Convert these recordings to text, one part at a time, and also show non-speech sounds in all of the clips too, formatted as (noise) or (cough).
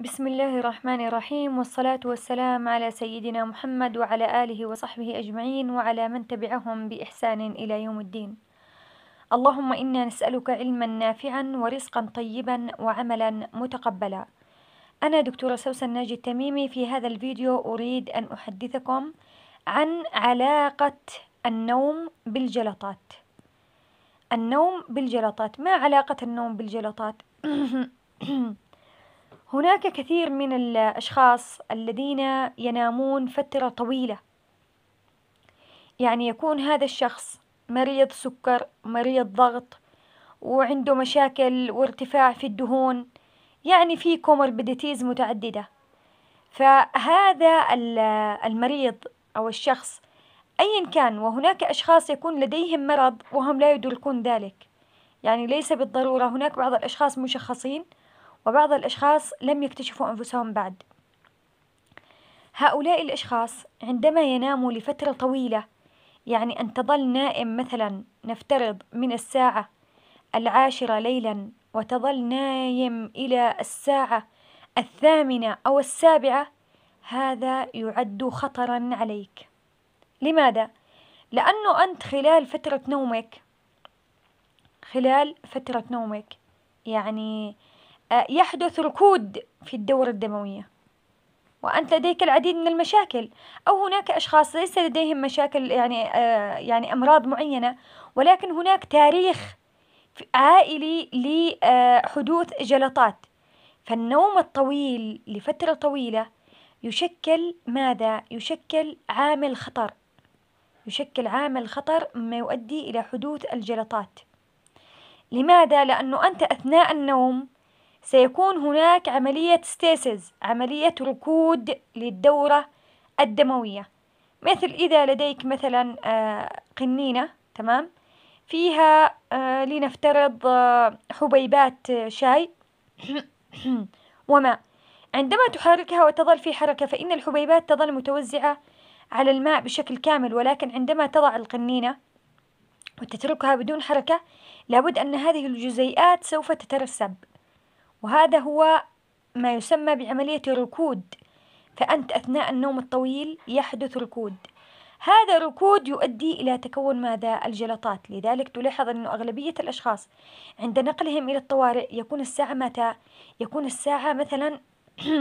بسم الله الرحمن الرحيم والصلاة والسلام على سيدنا محمد وعلى آله وصحبه أجمعين وعلى من تبعهم بإحسان إلى يوم الدين. اللهم إنا نسألك علما نافعا ورزقا طيبا وعملا متقبلا. أنا دكتورة سوسن ناجي التميمي في هذا الفيديو أريد أن أحدثكم عن علاقة النوم بالجلطات. النوم بالجلطات، ما علاقة النوم بالجلطات؟ (clears throat) هناك كثير من الأشخاص الذين ينامون فترة طويلة يعني يكون هذا الشخص مريض سكر مريض ضغط وعنده مشاكل وارتفاع في الدهون يعني في كوموربيديتيز متعددة فهذا المريض أو الشخص أيا كان وهناك أشخاص يكون لديهم مرض وهم لا يدركون ذلك يعني ليس بالضرورة هناك بعض الأشخاص مشخصين وبعض الأشخاص لم يكتشفوا أنفسهم بعد هؤلاء الأشخاص عندما يناموا لفترة طويلة يعني أن تظل نائم مثلا نفترض من الساعة العاشرة ليلا وتظل نايم إلى الساعة الثامنة أو السابعة هذا يعد خطرا عليك لماذا؟ لأنه أنت خلال فترة نومك خلال فترة نومك يعني يحدث ركود في الدورة الدموية وأنت لديك العديد من المشاكل أو هناك أشخاص ليس لديهم مشاكل يعني آه، يعني أمراض معينة ولكن هناك تاريخ عائلي لحدوث جلطات فالنوم الطويل لفترة طويلة يشكل ماذا؟ يشكل عامل خطر يشكل عامل خطر مما يؤدي إلى حدوث الجلطات لماذا؟ لأنه أنت أثناء النوم سيكون هناك عملية ستيسز عملية ركود للدورة الدموية مثل إذا لديك مثلا آه، قنينة تمام فيها آه، لنفترض آه، حبيبات شاي (coughs) وماء عندما تحركها وتظل في حركة فإن الحبيبات تظل متوزعة على الماء بشكل كامل ولكن عندما تضع القنينة وتتركها بدون حركة لابد أن هذه الجزيئات سوف تترسب وهذا هو ما يسمى بعملية الركود فأنت أثناء النوم الطويل يحدث ركود هذا الركود يؤدي إلى تكون ماذا؟ الجلطات لذلك تلاحظ أن أغلبية الأشخاص عند نقلهم إلى الطوارئ يكون الساعة متى؟ يكون الساعة مثلا (clears throat)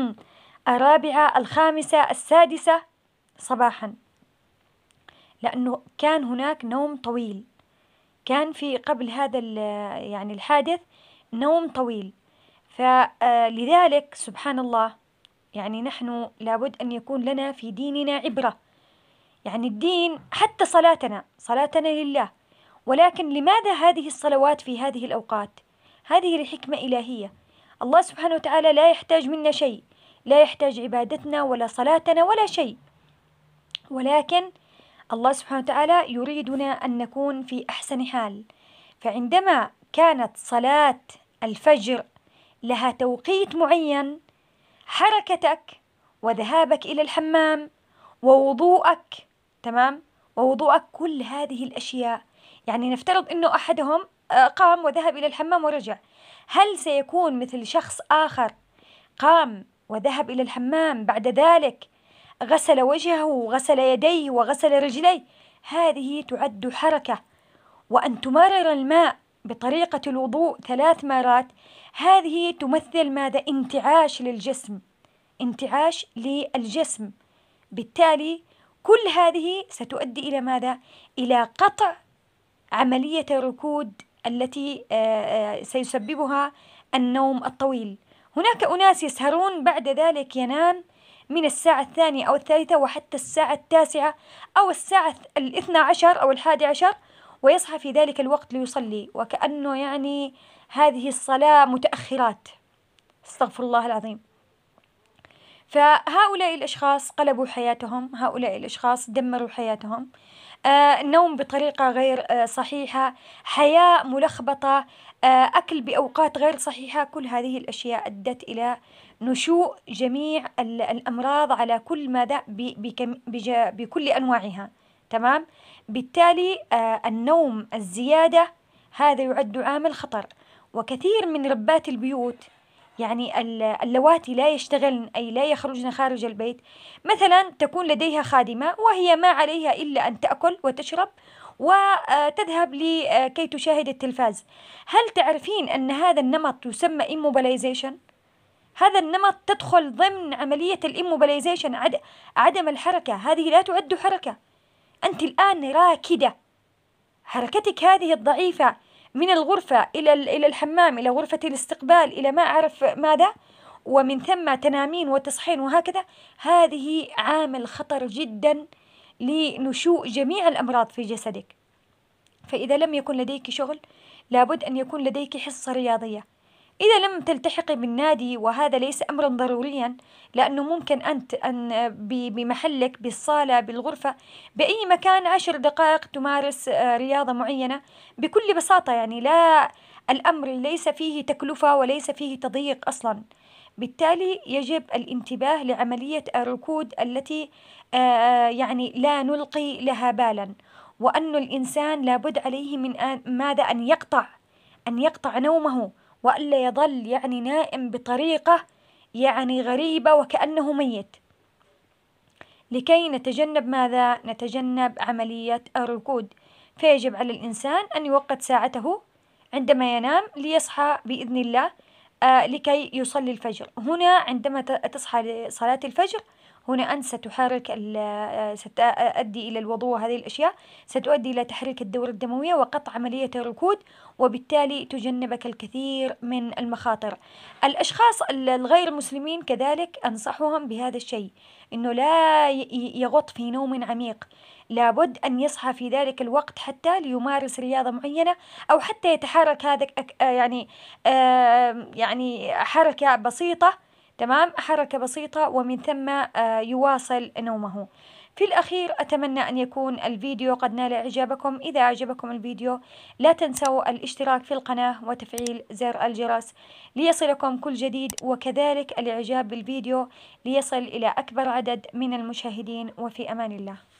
الرابعة الخامسة السادسة صباحا لأنه كان هناك نوم طويل كان في قبل هذا يعني الحادث نوم طويل فلذلك سبحان الله يعني نحن لابد أن يكون لنا في ديننا عبرة يعني الدين حتى صلاتنا صلاتنا لله ولكن لماذا هذه الصلوات في هذه الأوقات هذه الحكمة إلهية الله سبحانه وتعالى لا يحتاج منا شيء لا يحتاج عبادتنا ولا صلاتنا ولا شيء ولكن الله سبحانه وتعالى يريدنا أن نكون في أحسن حال فعندما كانت صلاة الفجر لها توقيت معين حركتك وذهابك إلى الحمام ووضوءك تمام ووضوءك كل هذه الأشياء يعني نفترض أنه أحدهم آه، قام وذهب إلى الحمام ورجع هل سيكون مثل شخص آخر قام وذهب إلى الحمام بعد ذلك غسل وجهه وغسل يديه وغسل رجليه هذه تعد حركة وأن تمرر الماء بطريقة الوضوء ثلاث مرات هذه تمثل ماذا انتعاش للجسم انتعاش للجسم بالتالي كل هذه ستؤدي إلى ماذا؟ إلى قطع عملية الركود التي آه، آه، سيسببها النوم الطويل هناك أناس يسهرون بعد ذلك ينام من الساعة الثانية أو الثالثة وحتى الساعة التاسعة أو الساعة الاثنى عشر أو الحادي عشر ويصحى في ذلك الوقت ليصلي وكأنه يعني هذه الصلاة متأخرات استغفر الله العظيم فهؤلاء الأشخاص قلبوا حياتهم هؤلاء الأشخاص دمروا حياتهم آه، نوم بطريقة غير آه، صحيحة حياة ملخبطة آه، أكل بأوقات غير صحيحة كل هذه الأشياء أدت إلى نشوء جميع الأمراض على كل ماذا بكم بكل أنواعها تمام بالتالي آه، النوم الزيادة هذا يعد عامل خطر وكثير من ربات البيوت يعني اللواتي لا يشتغلن أي لا يخرجن خارج البيت مثلا تكون لديها خادمة وهي ما عليها إلا أن تأكل وتشرب وتذهب آه، لكي آه، تشاهد التلفاز هل تعرفين أن هذا النمط يسمى immobilization؟ هذا النمط تدخل ضمن عملية الإموبيلايزيشن عدم الحركة هذه لا تعد حركة أنت الآن راكدة حركتك هذه الضعيفة من الغرفة إلى إلى الحمام إلى غرفة الاستقبال إلى ما أعرف ماذا ومن ثم تنامين وتصحين وهكذا هذه عامل خطر جدا لنشوء جميع الأمراض في جسدك فإذا لم يكن لديك شغل لابد أن يكون لديك حصة رياضية إذا لم تلتحقي بالنادي وهذا ليس أمرا ضروريا لأنه ممكن أنت أن بمحلك بالصالة بالغرفة بأي مكان عشر دقائق تمارس آه، رياضة معينة بكل بساطة يعني لا الأمر ليس فيه تكلفة وليس فيه تضييق أصلا بالتالي يجب الانتباه لعملية الركود التي آه، يعني لا نلقي لها بالا وأن الإنسان لابد عليه من أن ماذا أن يقطع أن يقطع نومه وألا يظل يعني نائم بطريقة يعني غريبة وكأنه ميت لكي نتجنب ماذا؟ نتجنب عملية الركود فيجب على الإنسان أن يوقت ساعته عندما ينام ليصحى بإذن الله آه، لكي يصلي الفجر هنا عندما تصحى لصلاة الفجر هنا أنت ستحرك آه، ستؤدي إلى الوضوء هذه الأشياء ستؤدي إلى تحريك الدورة الدموية وقطع عملية الركود وبالتالي تجنبك الكثير من المخاطر الأشخاص الغير مسلمين كذلك أنصحهم بهذا الشيء أنه لا يغط في نوم عميق لابد أن يصحى في ذلك الوقت حتى ليمارس رياضة معينة أو حتى يتحرك هذا يعني يعني حركة بسيطة تمام حركة بسيطة ومن ثم آه، يواصل نومه في الأخير أتمنى أن يكون الفيديو قد نال إعجابكم إذا أعجبكم الفيديو لا تنسوا الاشتراك في القناة وتفعيل زر الجرس ليصلكم كل جديد وكذلك الإعجاب بالفيديو ليصل إلى أكبر عدد من المشاهدين وفي أمان الله